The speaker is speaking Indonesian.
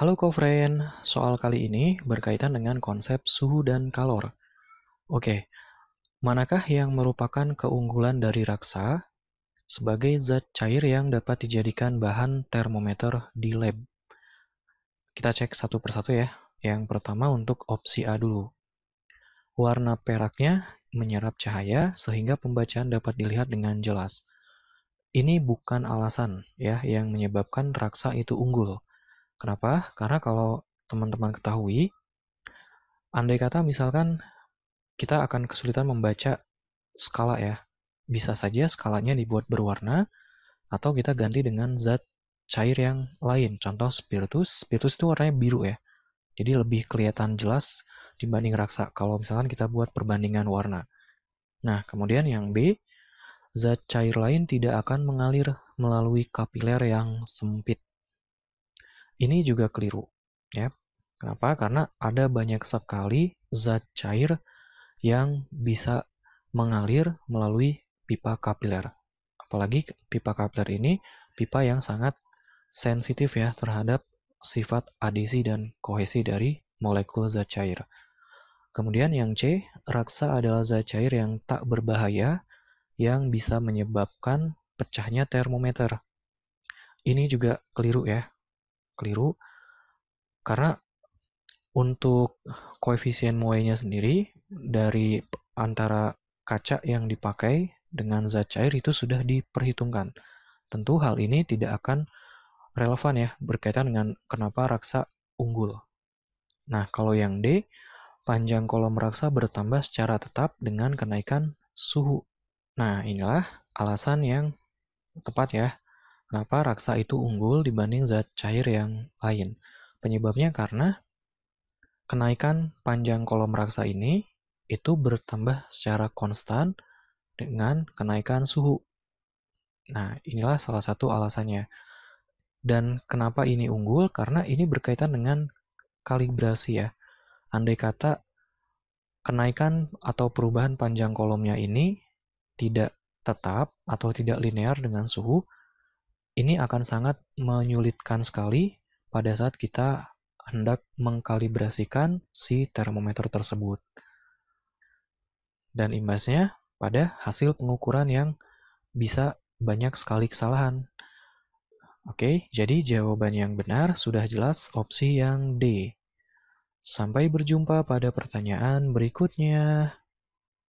Halo Kofren, soal kali ini berkaitan dengan konsep suhu dan kalor. Oke, manakah yang merupakan keunggulan dari raksa sebagai zat cair yang dapat dijadikan bahan termometer di lab? Kita cek satu persatu ya. Yang pertama untuk opsi A dulu. Warna peraknya menyerap cahaya sehingga pembacaan dapat dilihat dengan jelas. Ini bukan alasan ya yang menyebabkan raksa itu unggul Kenapa? Karena kalau teman-teman ketahui, andai kata misalkan kita akan kesulitan membaca skala ya. Bisa saja skalanya dibuat berwarna, atau kita ganti dengan zat cair yang lain. Contoh spiritus, spiritus itu warnanya biru ya. Jadi lebih kelihatan jelas dibanding raksa kalau misalkan kita buat perbandingan warna. Nah, kemudian yang B, zat cair lain tidak akan mengalir melalui kapiler yang sempit. Ini juga keliru, ya. Kenapa? Karena ada banyak sekali zat cair yang bisa mengalir melalui pipa kapiler. Apalagi pipa kapiler ini pipa yang sangat sensitif ya terhadap sifat adisi dan kohesi dari molekul zat cair. Kemudian yang C, raksa adalah zat cair yang tak berbahaya yang bisa menyebabkan pecahnya termometer. Ini juga keliru ya keliru karena untuk koefisien muenya sendiri dari antara kaca yang dipakai dengan zat cair itu sudah diperhitungkan. Tentu hal ini tidak akan relevan ya berkaitan dengan kenapa raksa unggul. Nah, kalau yang D, panjang kolom raksa bertambah secara tetap dengan kenaikan suhu. Nah, inilah alasan yang tepat ya Kenapa raksa itu unggul dibanding zat cair yang lain? Penyebabnya karena kenaikan panjang kolom raksa ini itu bertambah secara konstan dengan kenaikan suhu. Nah, inilah salah satu alasannya. Dan kenapa ini unggul? Karena ini berkaitan dengan kalibrasi ya. Andai kata kenaikan atau perubahan panjang kolomnya ini tidak tetap atau tidak linear dengan suhu, ini akan sangat menyulitkan sekali pada saat kita hendak mengkalibrasikan si termometer tersebut. Dan imbasnya pada hasil pengukuran yang bisa banyak sekali kesalahan. Oke, jadi jawaban yang benar sudah jelas opsi yang D. Sampai berjumpa pada pertanyaan berikutnya.